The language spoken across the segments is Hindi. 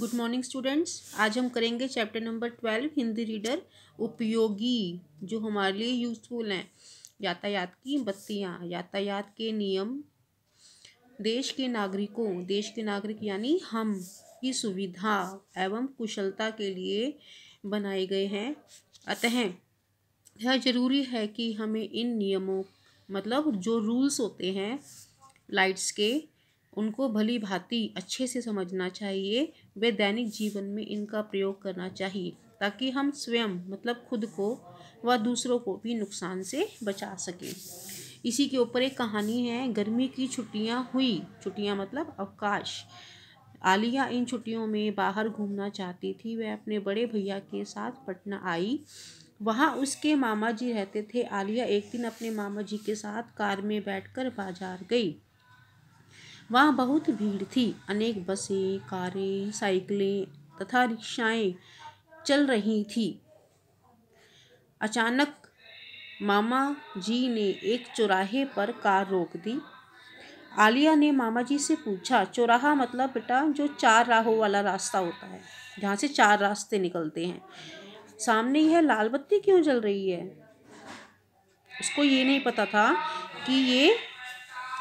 गुड मॉर्निंग स्टूडेंट्स आज हम करेंगे chapter number twelve Hindi reader उपयोगी जो हमारे लिए यूज़फुल हैं यातायात की बत्तियाँ यातायात के नियम देश के नागरिकों देश के नागरिक यानी हम की सुविधा एवं कुशलता के लिए बनाए गए हैं अतः यह जरूरी है कि हमें इन नियमों मतलब जो रूल्स होते हैं लाइट्स के उनको भली भांति अच्छे से समझना चाहिए वे दैनिक जीवन में इनका प्रयोग करना चाहिए ताकि हम स्वयं मतलब खुद को व दूसरों को भी नुकसान से बचा सकें इसी के ऊपर एक कहानी है गर्मी की छुट्टियां हुई छुट्टियां मतलब अवकाश आलिया इन छुट्टियों में बाहर घूमना चाहती थी वह अपने बड़े भैया के साथ पटना आई वहाँ उसके मामा जी रहते थे आलिया एक दिन अपने मामा जी के साथ कार में बैठकर बाजार गई वहाँ बहुत भीड़ थी अनेक बसें कारें साइकिलें तथा रिक्शाएं चल रही थी अचानक मामा जी ने एक चौराहे पर कार रोक दी आलिया ने मामा जी से पूछा चौराहा मतलब बेटा जो चार राहों वाला रास्ता होता है जहाँ से चार रास्ते निकलते हैं सामने यह लाल बत्ती क्यों जल रही है उसको ये नहीं पता था कि ये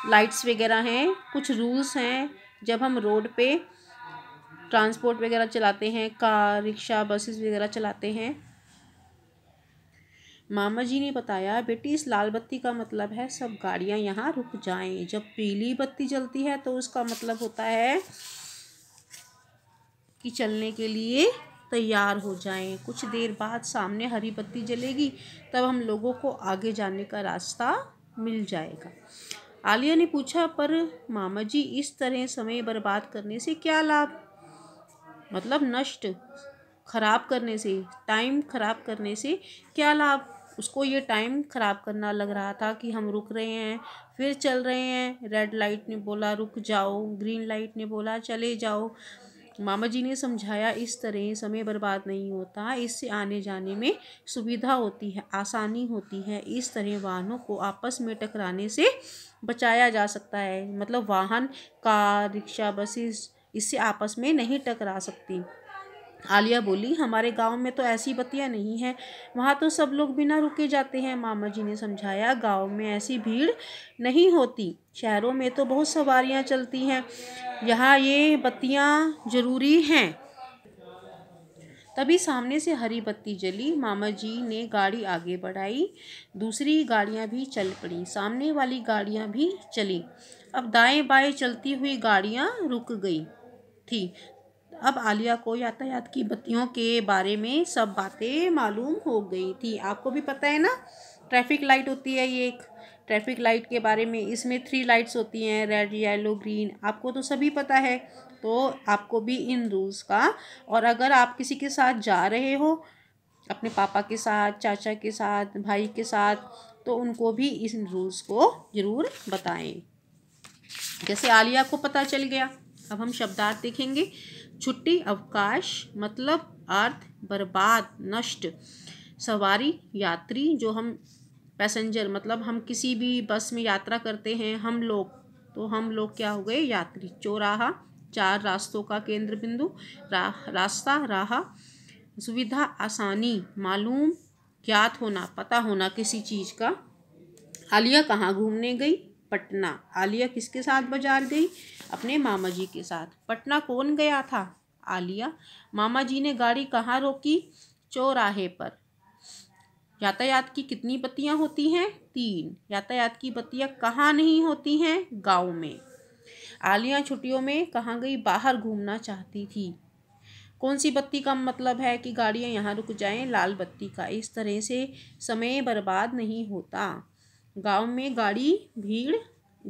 लाइट्स वगैरह हैं कुछ रूल्स हैं जब हम रोड पे ट्रांसपोर्ट वगैरह चलाते हैं कार रिक्शा बसेस वगैरह चलाते हैं मामा जी ने बताया बेटी इस लाल बत्ती का मतलब है सब गाड़ियाँ यहाँ रुक जाएं जब पीली बत्ती जलती है तो उसका मतलब होता है कि चलने के लिए तैयार हो जाएं कुछ देर बाद सामने हरी बत्ती जलेगी तब हम लोगों को आगे जाने का रास्ता मिल जाएगा आलिया ने पूछा पर मामा जी इस तरह समय बर्बाद करने से क्या लाभ मतलब नष्ट ख़राब करने से टाइम ख़राब करने से क्या लाभ उसको ये टाइम ख़राब करना लग रहा था कि हम रुक रहे हैं फिर चल रहे हैं रेड लाइट ने बोला रुक जाओ ग्रीन लाइट ने बोला चले जाओ मामा जी ने समझाया इस तरह समय बर्बाद नहीं होता इससे आने जाने में सुविधा होती है आसानी होती है इस तरह वाहनों को आपस में टकराने से बचाया जा सकता है मतलब वाहन कार रिक्शा बसेस इससे आपस में नहीं टकरा सकती आलिया बोली हमारे गांव में तो ऐसी बत्तियां नहीं हैं वहाँ तो सब लोग बिना रुके जाते हैं मामा जी ने समझाया गांव में ऐसी भीड़ नहीं होती शहरों में तो बहुत सवारियां चलती हैं यहाँ ये बत्तियां ज़रूरी हैं तभी सामने से हरी बत्ती जली मामा जी ने गाड़ी आगे बढ़ाई दूसरी गाड़ियाँ भी चल पड़ी सामने वाली गाड़ियाँ भी चली अब दाएं बाएं चलती हुई गाड़ियाँ रुक गई थी अब आलिया को यातायात की बत्तियों के बारे में सब बातें मालूम हो गई थी आपको भी पता है ना ट्रैफिक लाइट होती है ये एक ट्रैफिक लाइट के बारे में इसमें थ्री लाइट्स होती हैं रेड येलो ग्रीन आपको तो सभी पता है तो आपको भी इन रूल्स का और अगर आप किसी के साथ जा रहे हो अपने पापा के साथ चाचा के साथ भाई के साथ तो उनको भी इन रूल्स को ज़रूर बताएं जैसे आलिया को पता चल गया अब हम शब्दार्थ देखेंगे छुट्टी अवकाश मतलब अर्थ बर्बाद नष्ट सवारी यात्री जो हम पैसेंजर मतलब हम किसी भी बस में यात्रा करते हैं हम लोग तो हम लोग क्या हो गए यात्री चौराहा चार रास्तों का केंद्र बिंदु रा, रास्ता राह सुविधा आसानी मालूम ज्ञात होना पता होना किसी चीज़ का हालिया कहाँ घूमने गई पटना आलिया किसके साथ बाजार गई अपने मामा जी के साथ पटना कौन गया था आलिया मामा जी ने गाड़ी कहाँ रोकी चौराहे पर यातायात की कितनी बत्तियाँ होती हैं तीन यातायात की बत्तियाँ कहाँ नहीं होती हैं गांव में आलिया छुट्टियों में कहाँ गई बाहर घूमना चाहती थी कौन सी बत्ती का मतलब है कि गाड़ियाँ यहाँ रुक जाएं लाल बत्ती का इस तरह से समय बर्बाद नहीं होता गांव में गाड़ी भीड़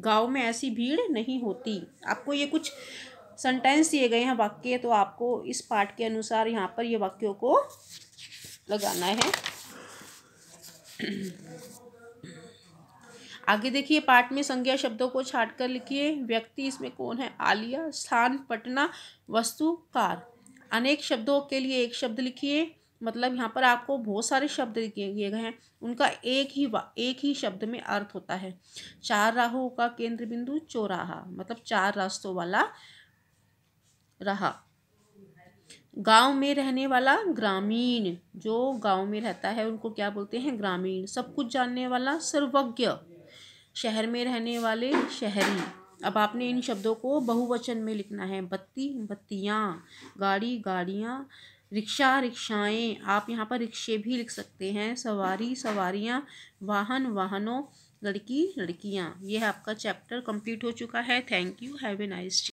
गांव में ऐसी भीड़ नहीं होती आपको ये कुछ सेंटेंस दिए गए हैं वाक्य तो आपको इस पाठ के अनुसार यहाँ पर ये वाक्यों को लगाना है आगे देखिए पाठ में संज्ञा शब्दों को छाट कर लिखिए व्यक्ति इसमें कौन है आलिया स्थान पटना वस्तु कार अनेक शब्दों के लिए एक शब्द लिखिए मतलब यहाँ पर आपको बहुत सारे शब्द दिए गए हैं उनका एक ही एक ही शब्द में अर्थ होता है चार राहों का केंद्र बिंदु चौराहा मतलब चार रास्तों वाला रहा गांव में रहने वाला ग्रामीण जो गांव में रहता है उनको क्या बोलते हैं ग्रामीण सब कुछ जानने वाला सर्वज्ञ शहर में रहने वाले शहरी अब आपने इन शब्दों को बहुवचन में लिखना है बत्ती बत्तियाँ गाड़ी गाड़ियाँ रिक्शा रिक्शाएं आप यहाँ पर रिक्शे भी लिख सकते हैं सवारी सवारियाँ वाहन वाहनों लड़की लड़कियाँ यह आपका चैप्टर कंप्लीट हो चुका है thank you have a nice